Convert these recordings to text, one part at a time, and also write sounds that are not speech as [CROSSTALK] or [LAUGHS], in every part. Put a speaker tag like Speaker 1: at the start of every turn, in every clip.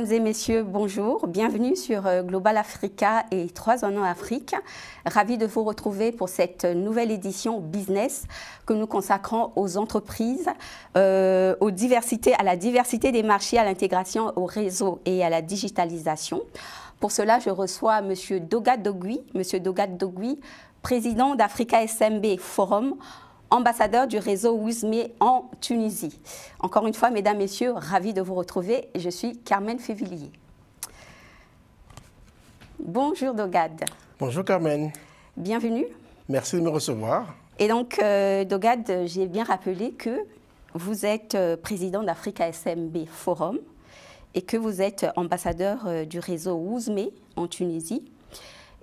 Speaker 1: Mesdames et messieurs, bonjour. Bienvenue sur euh, Global Africa et 3 en Afrique. Ravi de vous retrouver pour cette nouvelle édition business que nous consacrons aux entreprises, euh, aux diversités, à la diversité des marchés, à l'intégration au réseau et à la digitalisation. Pour cela, je reçois M. Dogadogui, Monsieur Dogui, président d'Africa SMB Forum, ambassadeur du réseau Ousme en Tunisie. Encore une fois, mesdames, messieurs, ravi de vous retrouver. Je suis Carmen Févillier. Bonjour Dogad.
Speaker 2: Bonjour Carmen. Bienvenue. Merci de me recevoir.
Speaker 1: Et donc, euh, Dogad, j'ai bien rappelé que vous êtes euh, président d'Africa SMB Forum et que vous êtes ambassadeur euh, du réseau Ouzme en Tunisie.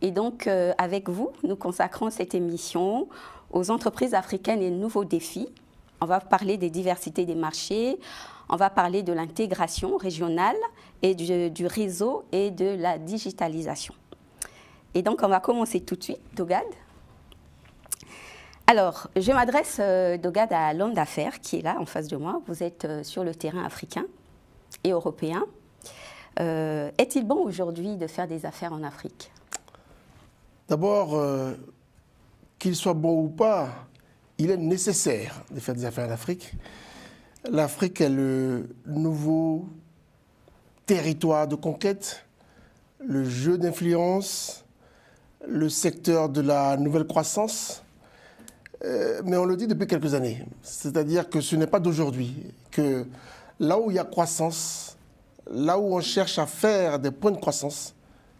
Speaker 1: Et donc, avec vous, nous consacrons cette émission aux entreprises africaines et nouveaux défis. On va parler des diversités des marchés, on va parler de l'intégration régionale et du, réseau et de la digitalisation. Et donc, on va commencer tout de suite, Dogad. Alors, je m'adresse, euh, Dogad, à l'homme d'affaires qui est là en face de moi. Vous êtes euh, sur le terrain africain et européen. Euh, est-il bon aujourd'hui de faire des affaires en
Speaker 2: Afrique D'abord, qu'il soit bon ou pas, il est nécessaire de faire des affaires en Afrique. L'Afrique est le nouveau territoire de conquête, le jeu d'influence, le secteur de la nouvelle croissance. Euh, mais on le dit depuis quelques années. C'est-à-dire que ce n'est pas d'aujourd'hui. Que là où il y a croissance, là où on cherche à faire des points de croissance,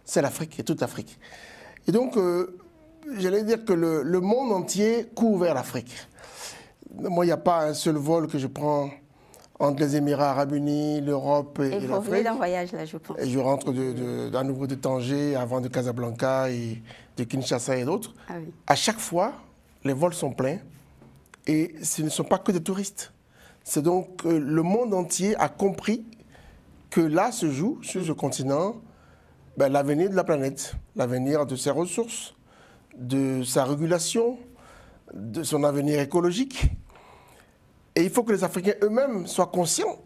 Speaker 2: c'est l'Afrique et toute l'Afrique. Et donc, euh, j'allais dire que le, monde entier court vers l'Afrique. Moi, il n'y a pas un seul vol que je prends entre les Émirats arabes unis, l'Europe et, et, vous venez d'un
Speaker 1: voyage, là, je pense. Et
Speaker 2: je rentre de, à nouveau de Tanger, avant de Casablanca et de Kinshasa et d'autres. Ah oui. À chaque fois, les vols sont pleins et ce ne sont pas que des touristes. C'est donc que euh, le monde entier a compris que là se joue, sur ce continent, ben, l'avenir de la planète, l'avenir de ses ressources, de sa régulation, de son avenir écologique. Et il faut que les Africains eux-mêmes soient conscients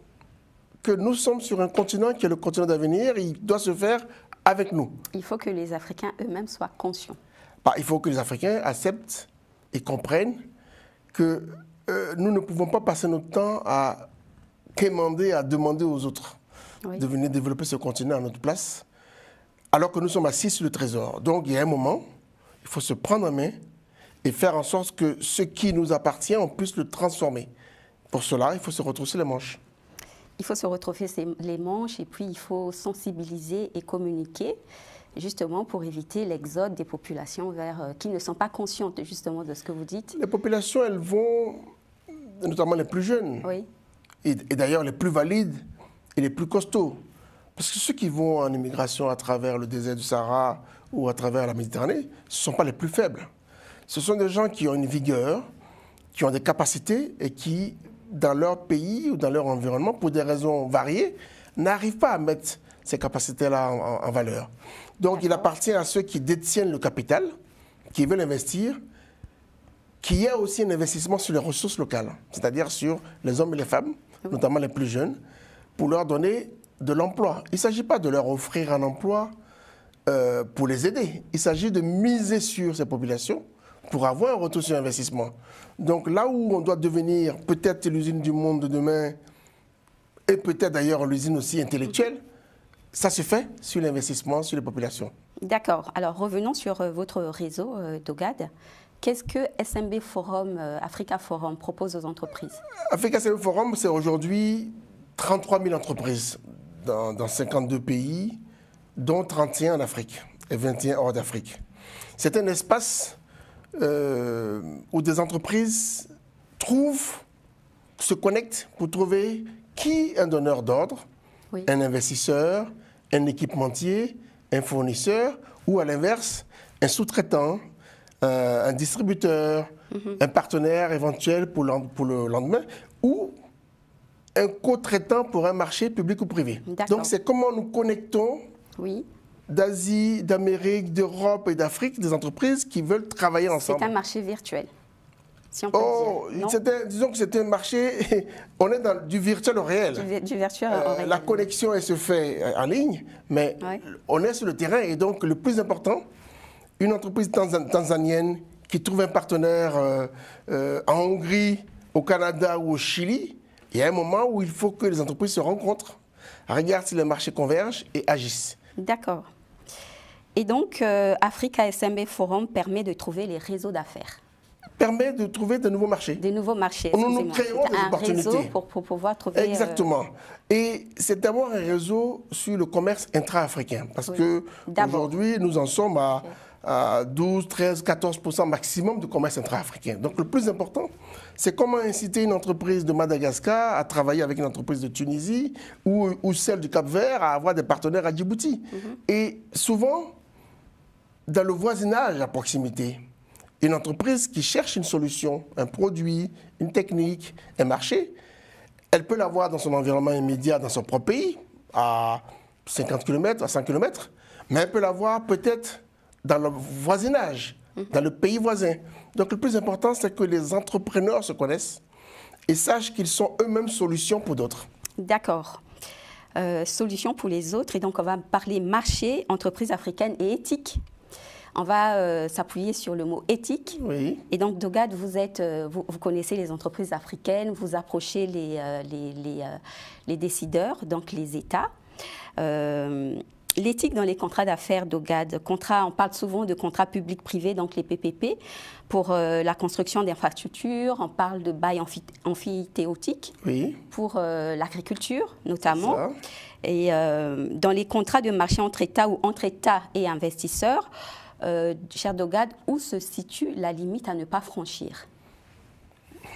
Speaker 2: que nous sommes sur un continent qui est le continent d'avenir et il doit se faire avec nous. Il faut que les Africains eux-mêmes soient conscients. Bah, il faut que les Africains acceptent et comprennent que euh, nous ne pouvons pas passer notre temps à quémander, à demander aux autres de venir développer ce continent à notre place, alors que nous sommes assis sur le trésor. Donc il y a un moment il faut se prendre en main et faire en sorte que ce qui nous appartient, on puisse le transformer. Pour cela, il faut se retrousser les manches. Il faut
Speaker 1: se retrousser les manches et puis il faut sensibiliser et communiquer justement pour éviter l'exode des populations vers, euh, qui ne sont pas conscientes justement de ce que vous dites Les populations,
Speaker 2: elles vont, notamment les plus jeunes, oui. et d'ailleurs les plus valides et les plus costauds. Parce que ceux qui vont en immigration à travers le désert du Sahara, ou à travers la Méditerranée, ce ne sont pas les plus faibles. Ce sont des gens qui ont une vigueur, qui ont des capacités et qui, dans leur pays ou dans leur environnement, pour des raisons variées, n'arrivent pas à mettre ces capacités-là en, valeur. Donc il appartient à ceux qui détiennent le capital, qui veulent investir, qu'il y ait aussi un investissement sur les ressources locales, c'est-à-dire sur les hommes et les femmes, notamment les plus jeunes, pour leur donner de l'emploi. Il ne s'agit pas de leur offrir un emploi euh, pour les aider. Il s'agit de miser sur ces populations pour avoir un retour sur investissement. Donc là où on doit devenir peut-être l'usine du monde de demain, et peut-être d'ailleurs l'usine aussi intellectuelle, ça se fait sur l'investissement, sur les populations.
Speaker 1: D'accord. Alors revenons sur euh, votre réseau euh, Dogad. Qu'est-ce que SMB Forum, Africa Forum propose aux entreprises
Speaker 2: Africa Forum, c'est aujourd'hui 33 000 entreprises dans 52 pays dont 31 en Afrique et 21 hors d'Afrique. C'est un espace euh, où des entreprises trouvent, se connectent pour trouver qui est un donneur d'ordre, un investisseur, un équipementier, un fournisseur, ou à l'inverse, un sous-traitant, euh, un distributeur, mhm. un partenaire éventuel pour, pour le lendemain, ou un co-traitant pour un marché public ou privé. Donc c'est comment nous connectons oui. d'Asie, d'Amérique, d'Europe et d'Afrique, des entreprises qui veulent travailler ensemble. C'est un
Speaker 1: marché virtuel.
Speaker 2: oh, disons que c'était un marché, [LAUGHS] on est dans du virtuel au réel. Du, virtuel au euh, réel. La connexion, elle se fait euh, en ligne, mais on est sur le terrain. Et donc, le plus important, une entreprise tanzanienne qui trouve un partenaire euh, en Hongrie, au Canada ou au Chili, il y a un moment où il faut que les entreprises se rencontrent, regardent si les marchés convergent et agissent.
Speaker 1: D'accord. Et donc, euh, Africa SMB Forum permet de trouver les réseaux d'affaires.
Speaker 2: Permet de trouver de nouveaux marchés. Des nouveaux marchés. Nous nous créons des un réseau pour, pouvoir trouver. Euh, Exactement. Et c'est d'avoir un réseau sur le commerce intra-africain. Parce que aujourd'hui, nous en sommes à. 12, 13, 14 maximum de commerce intra-africain. Donc le plus important, c'est comment inciter une entreprise de Madagascar à travailler avec une entreprise de Tunisie ou, celle du Cap-Vert à avoir des partenaires à Djibouti. Mhm. Et souvent, dans le voisinage à proximité, une entreprise qui cherche une solution, un produit, une technique, un marché, elle peut l'avoir dans son environnement immédiat, dans son propre pays, à 50 km, à 100 km, mais elle peut l'avoir peut-être dans le voisinage, dans le pays voisin. Donc le plus important, c'est que les entrepreneurs se connaissent et sachent qu'ils sont eux-mêmes solutions pour d'autres.
Speaker 1: D'accord. Euh, solution pour les autres. Et donc, on va parler marché, entreprise africaine et éthique. On va euh, s'appuyer sur le mot éthique. Oui. Et donc, Dogad, vous, êtes, euh, vous, connaissez les entreprises africaines, vous approchez les, les, les, les décideurs, donc les États l'éthique dans les contrats d'affaires d'OGAD. Contrat, on parle souvent de contrats publics-privés, donc les PPP, pour euh, la construction d'infrastructures. On parle de bail amphithéotique pour euh, l'agriculture, notamment. Et euh, dans les contrats de marché entre États ou entre États et investisseurs, cher Dogad, où se situe la limite à ne pas franchir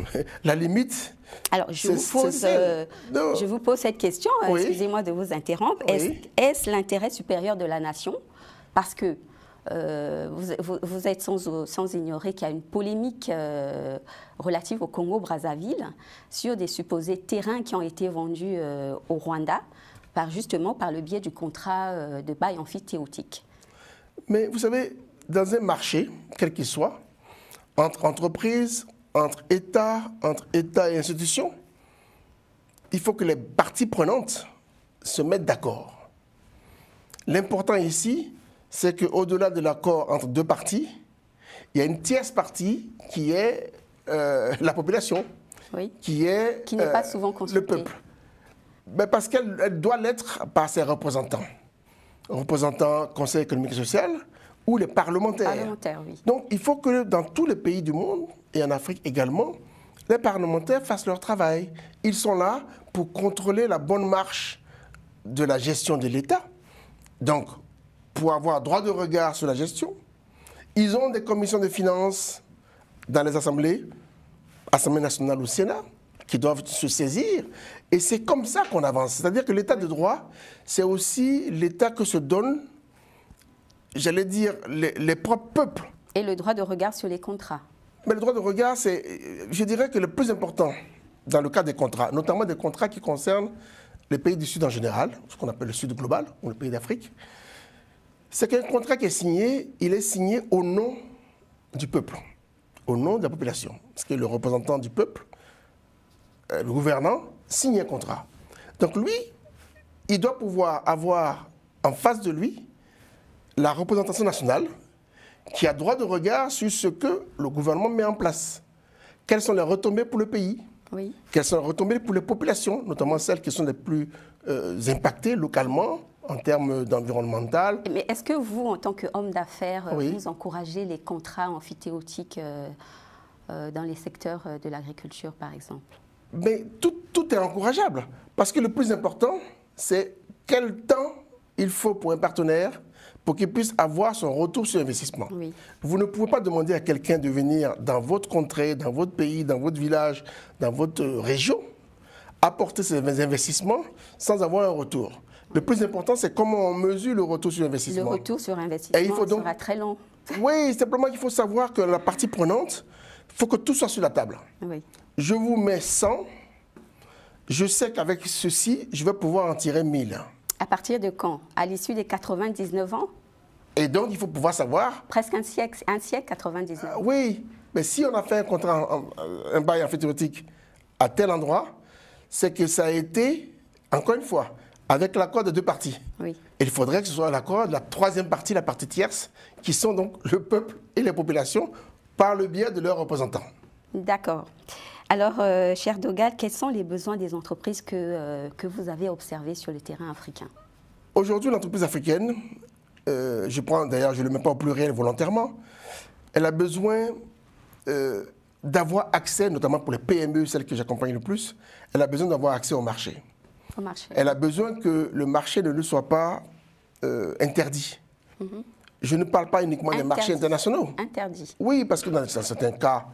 Speaker 2: [LAUGHS] la limite. Alors, je vous, pose, euh, je vous
Speaker 1: pose cette question, euh, excusez-moi de vous interrompre. Est-ce l'intérêt supérieur de la nation Parce que euh, vous, êtes sans, ignorer qu'il y a une polémique relative au Congo-Brazzaville sur des supposés terrains qui ont été vendus au Rwanda, par, justement par le biais du contrat de bail amphithéotique.
Speaker 2: Mais vous savez, dans un marché, quel qu'il soit, entre entreprises, entre État, entre État et institutions, il faut que les parties prenantes se mettent d'accord. L'important ici, c'est qu'au-delà de l'accord entre deux parties, il y a une tierce partie qui est euh, la population, qui est qui n'est pas euh, souvent le peuple. Mais parce qu'elle doit l'être par ses représentants, représentants Conseil économique et social ou les parlementaires. Donc il faut que dans tous les pays du monde, et en Afrique également, les parlementaires fassent leur travail. Ils sont là pour contrôler la bonne marche de la gestion de l'État. Donc, pour avoir droit de regard sur la gestion, ils ont des commissions de finances dans les assemblées, Assemblée nationale ou Sénat, qui doivent se saisir. Et c'est comme ça qu'on avance. C'est-à-dire que l'État de droit, c'est aussi l'État que se donnent, j'allais dire, les, les propres peuples.
Speaker 1: Et le droit de regard sur les contrats.
Speaker 2: Mais le droit de regard, c'est, je dirais que le plus important dans le cas des contrats, notamment des contrats qui concernent les pays du Sud en général, ce qu'on appelle le Sud global ou le pays d'Afrique, c'est qu'un contrat qui est signé, il est signé au nom du peuple, au nom de la population. Parce que le représentant du peuple, euh, le gouvernant, signe un contrat. Donc lui, il doit pouvoir avoir en face de lui la représentation nationale, qui a droit de regard sur ce que le gouvernement met en place. Quelles sont les retombées pour le pays oui. Quelles sont les retombées pour les populations, notamment celles qui sont les plus euh, impactées localement en termes d'environnemental.
Speaker 1: Mais est-ce que vous, en tant qu'homme d'affaires, euh, vous encouragez les contrats amphithéotiques euh, dans les secteurs de l'agriculture, par exemple
Speaker 2: Mais tout, tout est encourageable, parce que le plus important, c'est quel temps il faut pour un partenaire pour qu'il puisse avoir son retour sur investissement. Vous ne pouvez pas demander à quelqu'un de venir dans votre contrée, dans votre pays, dans votre village, dans votre euh, région, apporter ses investissements sans avoir un retour. Le plus important, c'est comment on mesure le retour sur investissement. Le
Speaker 1: retour sur investissement
Speaker 2: Et il faut donc... sera très long. [LAUGHS] Oui, simplement qu'il faut savoir que la partie prenante, il faut que tout soit sur la table. Je vous mets 100, je sais qu'avec ceci, je vais pouvoir en tirer 1000.
Speaker 1: À partir de quand À l'issue des 99 ans
Speaker 2: et donc, il faut pouvoir savoir.
Speaker 1: Presque un siècle, un siècle, 99. Ah
Speaker 2: oui, mais si on a fait un contrat, un, bail amphithéotique à tel endroit, c'est que ça a été, encore une fois, avec l'accord de deux parties. Oui. il faudrait que ce soit l'accord de la troisième partie, la partie tierce, qui sont donc le peuple et les populations par le biais de leurs représentants.
Speaker 1: D'accord. Alors, euh, cher Dogal, quels sont les besoins des entreprises que, euh, que vous avez observés sur le terrain africain
Speaker 2: Aujourd'hui, l'entreprise africaine, euh, je prends d'ailleurs, je ne le mets pas au pluriel volontairement, elle a besoin euh, d'avoir accès, notamment pour les PME, celles que j'accompagne le plus, elle a besoin d'avoir accès au marché. au marché. Elle a besoin que le marché ne lui soit pas euh, interdit. Mhm. Je ne parle pas uniquement des marchés internationaux. Interdit. Oui, parce que dans, dans certains cas,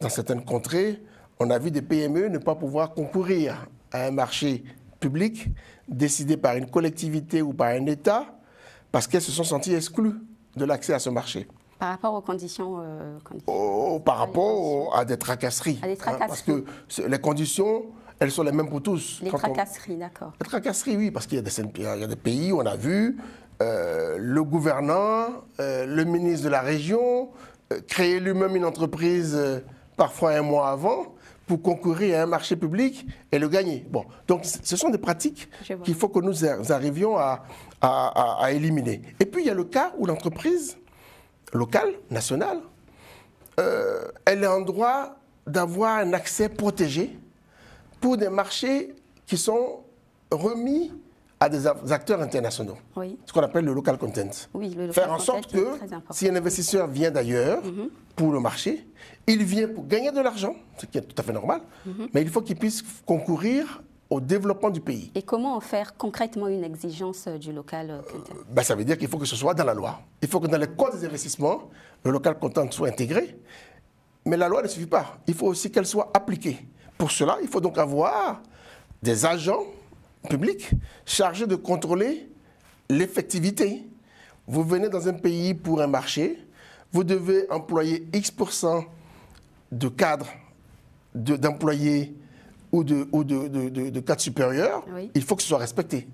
Speaker 2: dans certaines contrées, on a vu des PME ne pas pouvoir concourir à un marché public décidé par une collectivité ou par un État parce qu'elles se sont senties exclues de l'accès à ce marché.
Speaker 1: Par rapport aux conditions, euh,
Speaker 2: oh, oh, oh, Par rapport à des tracasseries. Hein, parce que les conditions, elles sont les mêmes pour tous. Les tracasseries, d'accord. Les tracasseries, oui, parce qu'il y, a des pays, où on a vu, euh, le gouvernant, euh, le ministre de la région, créer lui-même une entreprise parfois un mois avant pour concourir à un marché public et le gagner. Bon, donc ce sont des pratiques qu'il faut que nous arrivions à, à, éliminer. Et puis il y a le cas où l'entreprise locale, nationale, euh, elle est en droit d'avoir un accès protégé pour des marchés qui sont remis à des acteurs internationaux. Ce qu'on appelle le local content. Faire en sorte que si un investisseur vient d'ailleurs mm-hmm. pour le marché, il vient pour gagner de l'argent, ce qui est tout à fait normal, mm-hmm. mais il faut qu'il puisse concourir au développement du pays. Et comment
Speaker 1: en faire concrètement une exigence euh, du local euh, euh
Speaker 2: ben, Ça veut dire qu'il faut que ce soit dans la loi. Il faut que dans les codes des investissements, le local content soit intégré. Mais la loi ne suffit pas. Il faut aussi qu'elle soit appliquée. Pour cela, il faut donc avoir des agents publics chargés de contrôler l'effectivité. Vous venez dans un pays pour un marché, vous devez employer X% de cadres, d'employés ou de, ou de, cadre supérieur, il faut que ce soit respecté.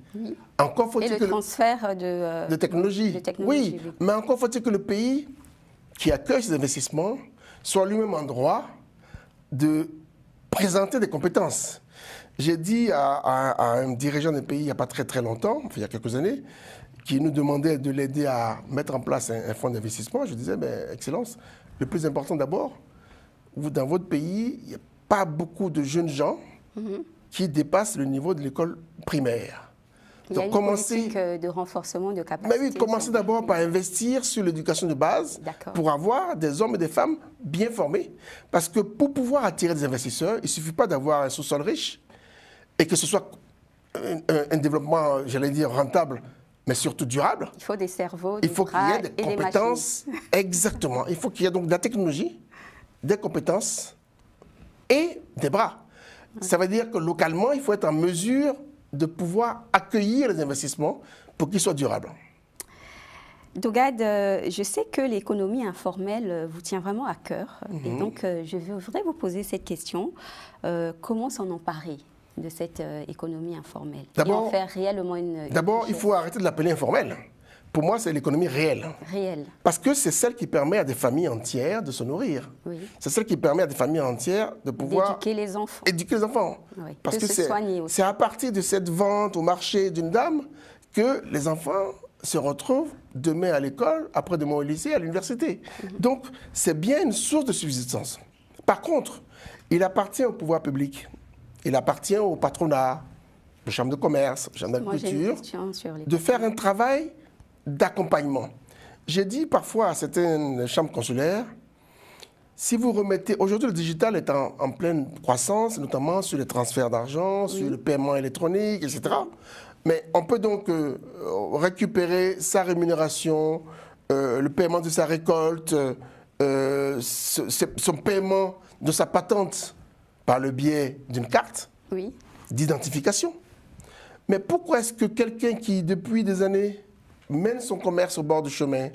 Speaker 2: Encore faut-il que le
Speaker 1: transfert de, euh, technologie. oui. mais
Speaker 2: encore faut-il que le pays qui accueille ces investissements soit lui-même en droit de présenter des compétences. J'ai dit à, un dirigeant d'un pays il n'y a pas très très longtemps, il y a quelques années, qui nous demandait de l'aider à mettre en place un, fonds d'investissement. Je disais, mais ben, Excellence, le plus important d'abord, dans votre pays, il n'y a pas beaucoup de jeunes gens Mhm. qui dépasse le niveau de l'école primaire. Il y a Donc, une commencer...
Speaker 1: Euh, de renforcement de capacité. Mais ben oui, commencer
Speaker 2: d'abord par investir sur l'éducation de base pour avoir des hommes et des femmes bien formés. Parce que pour pouvoir attirer des investisseurs, il ne suffit pas d'avoir un sous-sol riche et que ce soit un, développement, j'allais dire, rentable, mais surtout durable. Il
Speaker 1: faut des cerveaux, des Il faut qu'il y ait des compétences.
Speaker 2: Exactement. Il faut qu'il y ait donc de la technologie, des compétences et des bras. Ça veut dire que localement, il faut être en mesure de pouvoir accueillir les investissements pour qu'ils soient durables.
Speaker 1: Dogad, euh, je sais que l'économie informelle euh, vous tient vraiment à cœur. Et mhm. donc, euh, je voudrais vous poser cette question. comment s'en emparer de cette économie informelle comment en faire réellement une...
Speaker 2: D'abord, il faut arrêter de l'appeler informelle pour moi, c'est l'économie réelle. Réelle. Parce que c'est celle qui permet à des familles entières de se nourrir. C'est celle qui permet à des familles entières de pouvoir... Éduquer les enfants. Éduquer les enfants. Parce que c'est à partir de cette vente au marché d'une dame que les enfants se retrouvent demain à l'école, après-demain au lycée, à l'université. Mhm. Donc, c'est bien une source de subsistance. Par contre, il appartient au pouvoir public. Il appartient au patronat, aux chambres de commerce, aux chambres d'agriculture, de faire un travail d'accompagnement. J'ai dit parfois à certaines chambres consulaires, si vous remettez, aujourd'hui le digital est en, pleine croissance, notamment sur les transferts d'argent, sur le paiement électronique, etc. Mais on peut donc euh, récupérer sa rémunération, euh, le paiement de sa récolte, euh, son paiement de sa patente par le biais d'une carte oui. d'identification. Mais pourquoi est-ce que quelqu'un qui, depuis des années, mène son commerce au bord du chemin,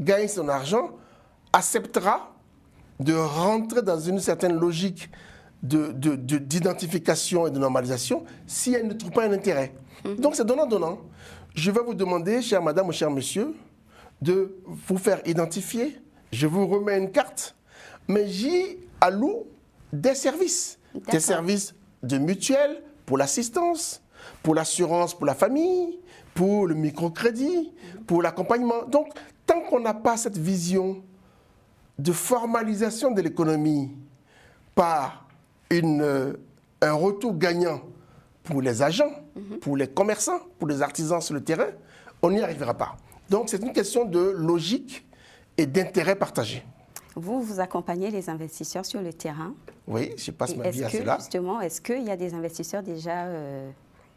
Speaker 2: gagne son argent, acceptera de rentrer dans une certaine logique d'identification de, et de normalisation si elle ne trouve pas un intérêt. Mhm. Donc c'est donnant-donnant. Je vais vous demander, chère madame ou cher monsieur, de vous faire identifier. Je vous remets une carte, mais j'y alloue des services. Des services de mutuelle pour l'assistance, pour l'assurance pour la famille, pour le microcrédit, pour l'accompagnement. Donc, tant qu'on n'a pas cette vision de formalisation de l'économie par une, euh, un retour gagnant pour les agents, mhm. pour les commerçants, pour les artisans sur le terrain, on n'y arrivera pas. Donc c'est une question de logique et d'intérêt partagé.
Speaker 1: Vous, vous accompagnez les investisseurs sur le terrain
Speaker 2: Oui, je passe ma vie à que,
Speaker 1: Justement, est-ce qu'il y a des investisseurs déjà euh,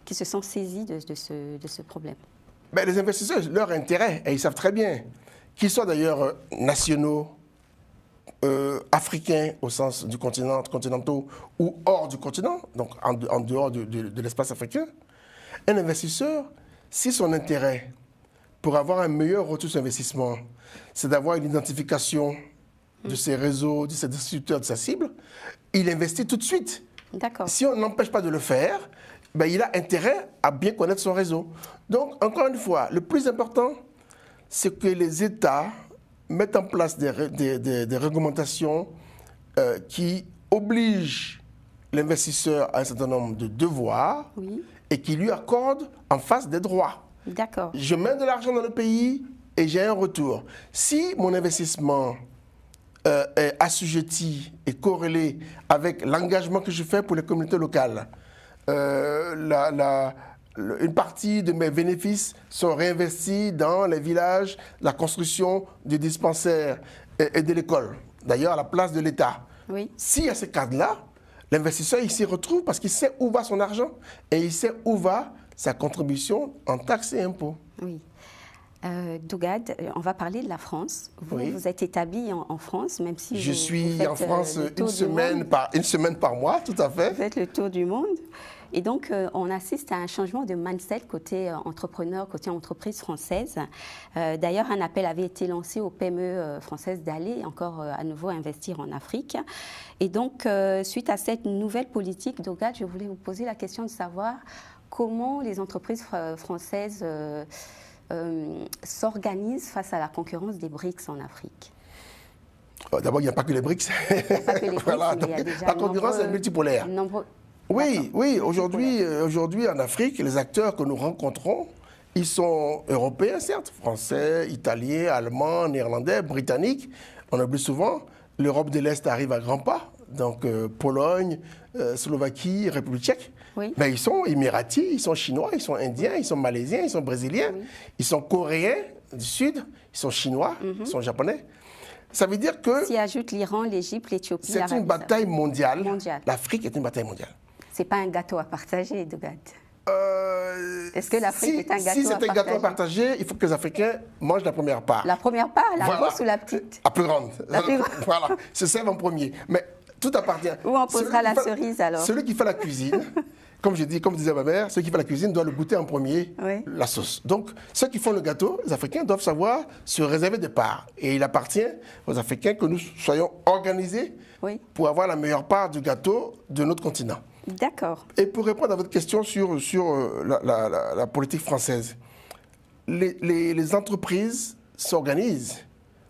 Speaker 1: qui se sont saisis de, ce, problème
Speaker 2: ben, Les investisseurs, leur intérêt, et ils savent très bien, qu'ils soient d'ailleurs euh, nationaux, euh, africains au sens du continent, continentaux ou hors du continent, donc en, dehors de, l'espace africain, un investisseur, si son intérêt pour avoir un meilleur retour sur investissement, c'est d'avoir une identification de ses réseaux, de ses distributeurs, de sa cible, il investit tout de suite. D'accord. – Si on n'empêche pas de le faire, ben, il a intérêt à bien connaître son réseau. Donc, encore une fois, le plus important, c'est que les États mettent en place des, réglementations euh, qui obligent l'investisseur à un certain nombre de devoirs et qui lui accordent en face des droits.
Speaker 1: D'accord. Je
Speaker 2: mets de l'argent dans le pays et j'ai un retour. Si mon investissement euh, est assujetti et corrélé avec l'engagement que je fais pour les communautés locales, euh, la, une partie de mes bénéfices sont réinvestis dans les villages, la construction du dispensaire et, de l'école, d'ailleurs à la place de l'État. Oui. S'il y a ce cadre-là, l'investisseur, il s'y retrouve parce qu'il sait où va son argent et il sait où va sa contribution en taxes et impôts.
Speaker 1: Oui. Euh, Dougad, euh, on va parler de la France. Vous, êtes établi en, France, même si je suis en euh, France une semaine par
Speaker 2: une semaine par mois, tout à fait. Vous faites
Speaker 1: le tour du monde. Et donc, euh, on assiste à un changement de mindset côté euh, entrepreneur, côté entreprise française. Euh, d'ailleurs, un appel avait été lancé aux PME françaises d'aller encore à nouveau investir en Afrique. Et donc, suite à cette nouvelle politique, Dogat, je voulais vous poser la question de savoir comment les entreprises françaises s'organisent face à la concurrence des BRICS en Afrique.
Speaker 2: D'abord, il n'y a pas que les BRICS. les [LAUGHS] BRICS, y a déjà La concurrence est multipolaire. Oui, oui. Aujourd'hui, euh, aujourd'hui, en Afrique, les acteurs que nous rencontrons, ils sont européens, certes, français, italiens, allemands, néerlandais, britanniques. On oublie souvent, l'Europe de l'Est arrive à grands pas. Donc, euh, Pologne, euh, Slovaquie, République tchèque. Oui. ils sont émiratis, ils sont chinois, ils sont indiens, ils sont malaisiens, ils sont brésiliens, ils sont coréens du Sud, ils sont chinois, mhm. ils sont japonais. Ça veut dire que. S'y ajoute l'Iran, l'Égypte, l'Éthiopie. C'est une bataille mondiale. L'Afrique est une bataille mondiale
Speaker 1: n'est pas un gâteau à partager, Dougat. Euh, Est-ce que l'Afrique est un gâteau à partager Si c'est un gâteau à
Speaker 2: partager, il faut que les Africains mangent la première part. La
Speaker 1: première part, la grosse ou la petite
Speaker 2: La plus grande. [LAUGHS] voilà, se servent en premier. Mais tout appartient. Où on posera la cerise alors Celui qui fait la cuisine, [LAUGHS] comme je dis, comme disait ma mère, celui qui fait la cuisine doit le goûter en premier, la sauce. Donc, ceux qui font le gâteau, les Africains doivent savoir se réserver des parts. Et il appartient aux Africains que nous soyons organisés pour avoir la meilleure part du gâteau de notre continent. D'accord. Et pour répondre à votre question sur, sur euh, la, politique française, les, entreprises s'organisent.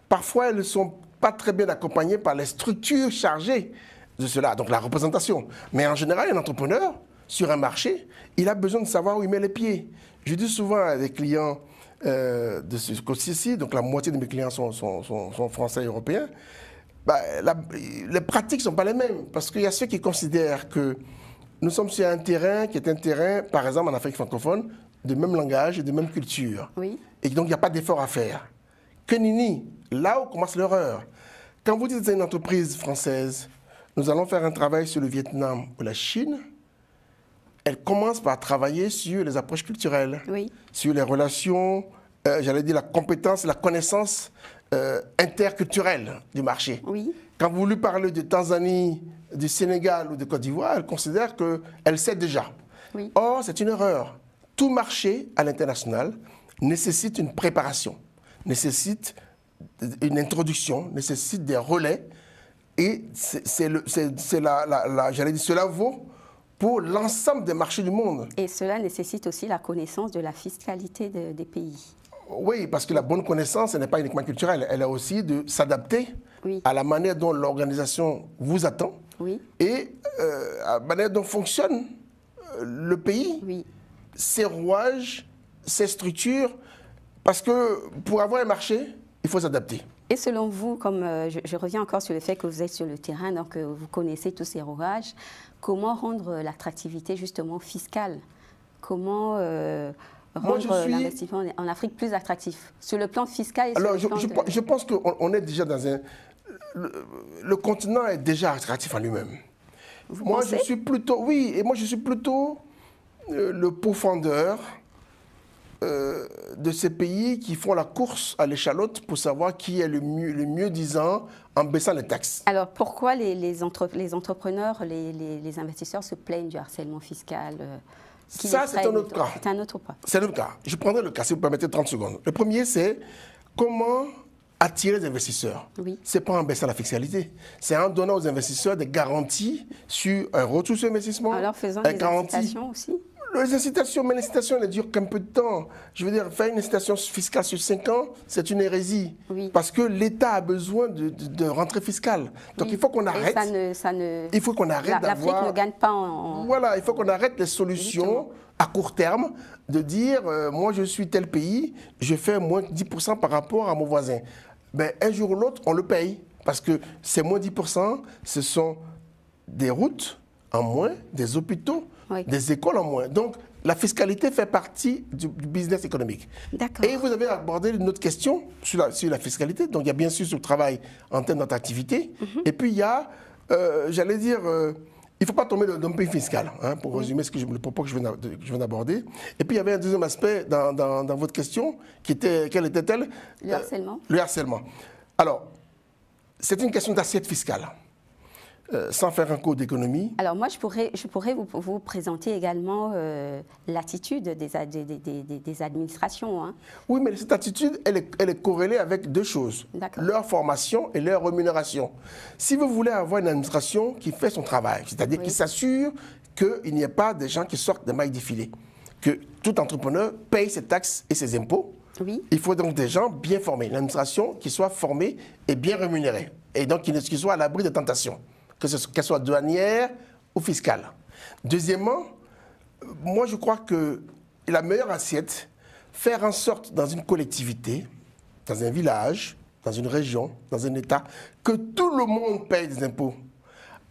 Speaker 2: Parfois, elles ne sont pas très bien accompagnées par les structures chargées de cela, donc la représentation. Mais en général, un entrepreneur, sur un marché, il a besoin de savoir où il met les pieds. Je dis souvent à des clients euh, de ce côté-ci, donc la moitié de mes clients sont, sont, français et européens, bah, les pratiques ne sont pas les mêmes. Parce qu'il y a ceux qui considèrent que nous sommes sur un terrain qui est un terrain, par exemple en Afrique francophone, de même langage et de même culture. Oui. Et donc il n'y a pas d'effort à faire. Que nini, là où commence l'erreur. Quand vous dites à une entreprise française, nous allons faire un travail sur le Vietnam ou la Chine, elle commence par travailler sur les approches culturelles, sur les relations, euh, j'allais dire la compétence, la connaissance euh, interculturelle du marché. Oui. Quand vous lui parlez de Tanzanie, du Sénégal ou de Côte d'Ivoire, elle considère qu'elle sait déjà. Or, c'est une erreur. Tout marché à l'international nécessite une préparation, nécessite une introduction, nécessite des relais. Et c'est la, j'allais dire, cela vaut pour l'ensemble des marchés du monde.
Speaker 1: Et cela nécessite aussi la connaissance de la fiscalité des pays.
Speaker 2: Oui, parce que la bonne connaissance, ce n'est pas uniquement culturelle, elle est aussi de s'adapter à la manière dont l'organisation vous attend, oui. et euh, à la manière dont fonctionne euh, le pays, oui. ses rouages, ses structures, parce que pour avoir un marché, il faut s'adapter.
Speaker 1: Et selon vous, comme euh, je, reviens encore sur le fait que vous êtes sur le terrain, donc vous connaissez tous ces rouages, comment rendre l'attractivité justement fiscale Comment
Speaker 2: rendre l'investissement
Speaker 1: en Afrique plus attractif sur le plan fiscal et Alors, sur le je, plan je, je
Speaker 2: pense qu'on on est déjà dans un, le, continent est déjà attractif en lui-même. moi, je suis plutôt, oui, et moi, je suis plutôt euh, le profondeur euh, de ces pays qui font la course à l'échalote pour savoir qui est le mieux, le mieux disant en baissant les taxes.
Speaker 1: Alors, pourquoi les, les, les entrepreneurs, les, les, investisseurs se plaignent du harcèlement fiscal euh, Ça, c'est un autre cas. C'est un autre
Speaker 2: cas. C'est un autre cas. Je prendrai le cas, si vous permettez, 30 secondes. Le premier, c'est comment attirer les investisseurs. Oui. C'est pas en baissant la fiscalité, c'est en donnant aux investisseurs des garanties sur un retour sur investissement. Alors faisant des incitations aussi les incitations, mais l'incitation, ne durent qu'un peu de temps. Je veux dire, faire une incitation fiscale sur 5 ans, c'est une hérésie. Parce que l'État a besoin de, de, rentrée fiscale. Donc il faut qu'on arrête. Ça
Speaker 1: ne, ça ne... Il faut qu'on arrête d'avoir. L'Afrique ne gagne pas en.
Speaker 2: Voilà, il faut qu'on arrête les solutions à court terme de dire euh, moi je suis tel pays, je fais moins de 10% par rapport à mon voisin. Ben, un jour ou l'autre, on le paye. Parce que ces moins 10%, ce sont des routes en moins, des hôpitaux, des écoles en moins. Donc, la fiscalité fait partie du, business économique. Et vous avez abordé une autre question sur la, fiscalité. Donc, il y a bien sûr ce travail en termes d'activité. Mhm. Et puis, il y a, euh, j'allais dire, euh, il ne faut pas tomber dans le dumping fiscal, hein, pour résumer ce que le propos que je viens, d'aborder. Et puis, il y avait un deuxième aspect dans, votre question, qui était, quelle était-elle Le harcèlement. le harcèlement. Alors, c'est une question d'assiette fiscale. Euh, sans faire un cours d'économie
Speaker 1: Alors moi, je pourrais, je pourrais vous, vous présenter également euh, l'attitude des,
Speaker 2: des, des, administrations. Hein. Oui, mais cette attitude, elle est, elle est corrélée avec deux choses, leur formation et leur rémunération. Si vous voulez avoir une administration qui fait son travail, c'est-à-dire qui s'assure qu'il n'y ait pas des gens qui sortent de mailles défilées, que tout entrepreneur paye ses taxes et ses impôts, oui. Il faut donc des gens bien formés, administration qui soit formée et bien rémunérée, et donc qui, soit à l'abri des tentations que soient soit douanière ou fiscale. Deuxièmement, moi je crois que la meilleure assiette, faire en sorte dans une collectivité, dans un village, dans une région, dans un État, que tout le monde paye des impôts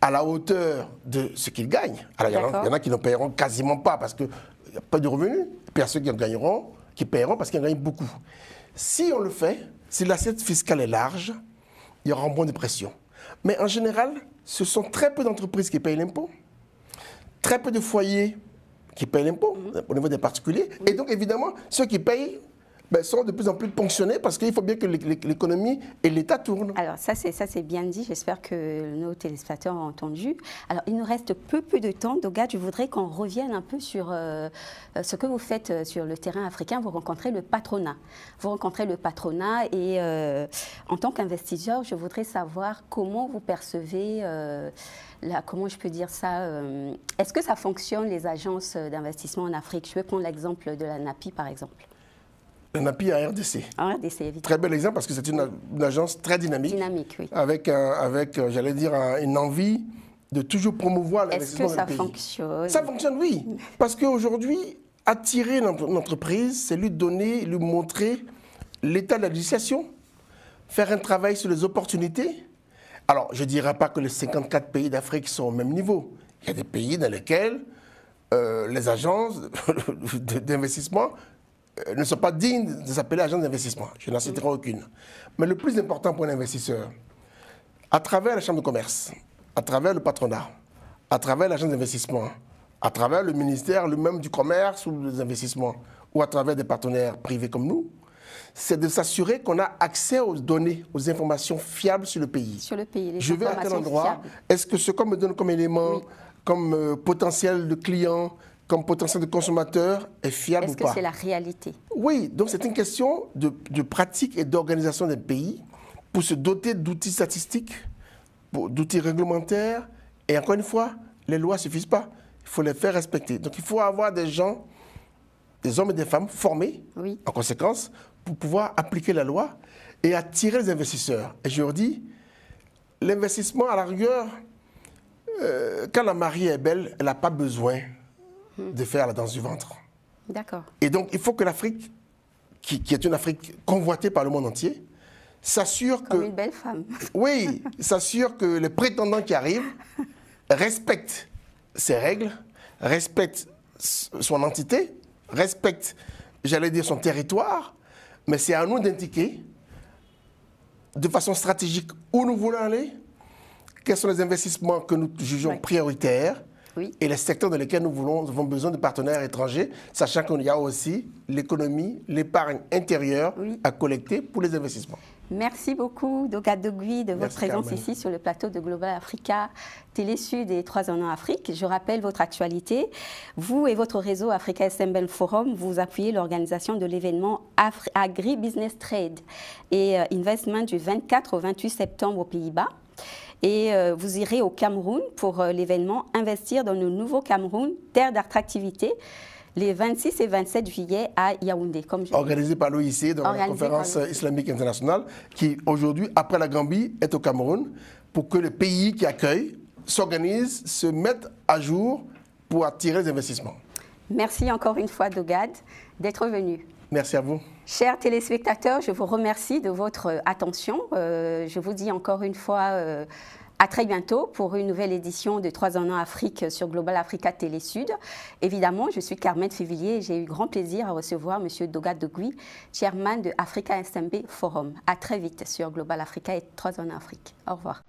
Speaker 2: à la hauteur de ce qu'il gagne. Alors, il y, en a qui ne paieront quasiment pas parce qu'il n'y a pas de revenus. Puis il y a ceux qui en gagneront, qui paieront parce qu'ils en gagnent beaucoup. Si on le fait, si l'assiette fiscale est large, il y aura moins de pression. Mais en général, ce sont très peu d'entreprises qui payent l'impôt, très peu de foyers qui payent l'impôt mm-hmm. au niveau des particuliers, et donc évidemment ceux qui payent ben, sont de plus en plus ponctionnés parce qu'il faut bien que l'économie et l'État tournent. Alors
Speaker 1: ça c'est ça c'est bien dit. J'espère que nos téléspectateurs ont entendu. Alors il nous reste peu peu de temps. Doga, je voudrais qu'on revienne un peu sur euh, ce que vous faites euh, sur le terrain africain. Vous rencontrez le patronat. Vous rencontrez le patronat et euh, en tant qu'investisseur, je voudrais savoir comment vous percevez comment je peux dire ça Est-ce que ça fonctionne les agences d'investissement en Afrique Je vais prendre l'exemple de la NAPI par exemple
Speaker 2: appui à RDC. Très bel exemple parce que c'est une, agence très dynamique. Dynamique, oui. Avec, avec euh, j'allais dire, une envie de toujours promouvoir l'investissement pays. Est-ce que ça fonctionne Ça fonctionne, oui. Parce qu'aujourd'hui, attirer entreprise, c'est lui donner, lui montrer l'état de la législation, faire un travail sur les opportunités. Alors, je ne dirais pas que les 54 pays d'Afrique sont au même niveau. Il y a des pays dans lesquels euh, les agences [LAUGHS] d'investissement euh, ne sont pas dignes de s'appeler agents d'investissement. Je n'en citerai aucune. Mais le plus important pour l'investisseur, investisseur, à travers la Chambre de commerce, à travers le patronat, à travers l'agence d'investissement, à travers le ministère lui-même du commerce ou des investissements, ou à travers des partenaires privés comme nous, c'est de s'assurer qu'on a accès aux données, aux informations fiables sur le pays. Sur le pays, les Je vais à quel endroit. Est-ce que ce qu'on me donne comme élément, comme euh, potentiel de client, comme potentiel de consommateur est fiable ou pas Est-ce que c'est la
Speaker 1: réalité
Speaker 2: Oui, donc c'est une question de, pratique et d'organisation des pays pour se doter d'outils statistiques, d'outils réglementaires. Et encore une fois, les lois ne suffisent pas. Il faut les faire respecter. Donc il faut avoir des gens, des hommes et des femmes formés en conséquence pour pouvoir appliquer la loi et attirer les investisseurs. Et je leur dis, l'investissement à la rigueur, euh, quand la mariée est belle, elle n'a pas besoin de faire la danse du ventre. D'accord. Et donc, il faut que l'Afrique, qui, est une Afrique convoitée par le monde entier, s'assure que. Comme une belle femme. [LAUGHS] Oui, s'assure que les prétendants qui arrivent respectent ses règles, respectent son entité, respectent, j'allais dire, son territoire, mais c'est à nous d'indiquer de façon stratégique où nous voulons aller, quels sont les investissements que nous jugeons prioritaires, et les secteurs dans lesquels nous, voulons, avons besoin de partenaires étrangers, sachant qu'il y a aussi l'économie, l'épargne intérieure à collecter pour les investissements.
Speaker 1: Merci beaucoup, Doga Dogui, de votre présence ici sur le plateau de Global Africa, Télé Sud et Trois en Afrique. Je rappelle votre actualité. Vous et votre réseau Africa Assemble Forum, vous appuyez l'organisation de l'événement Agri Business Trade et euh, Investment du 24 au 28 septembre aux Pays-Bas. Et euh, vous irez au Cameroun pour euh, l'événement Investir dans le nouveau Cameroun, terre d'attractivité les 26 et 27
Speaker 2: juillet à Yaoundé. Organisé par l'OIC, dans la conférence islamique internationale, qui aujourd'hui, après la Gambie, est au Cameroun, pour que les pays qui accueillent s'organisent, se mettent à jour pour attirer les investissements.
Speaker 1: Merci encore une fois, Dogad, d'être venu. Merci à vous. Chers téléspectateurs, je vous remercie de votre attention. Euh, je vous dis encore une fois euh, à très bientôt pour une nouvelle édition de 3 en Afrique sur Global Africa Télé Sud. Évidemment, je suis Carmen Févillier et j'ai eu grand plaisir à recevoir M. Doga Dogui, chairman de Africa SMB Forum. À très vite sur Global Africa et 3 en Afrique. Au revoir.